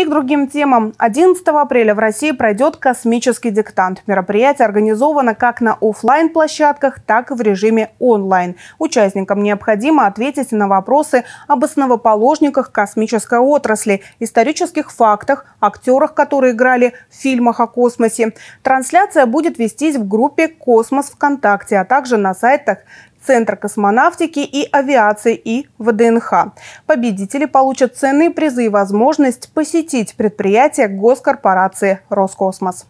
И к другим темам. 11 апреля в России пройдет космический диктант. Мероприятие организовано как на офлайн площадках так и в режиме онлайн. Участникам необходимо ответить на вопросы об основоположниках космической отрасли, исторических фактах, актерах, которые играли в фильмах о космосе. Трансляция будет вестись в группе «Космос ВКонтакте», а также на сайтах Центр космонавтики и авиации и ВДНХ. Победители получат ценные призы и возможность посетить предприятие госкорпорации «Роскосмос».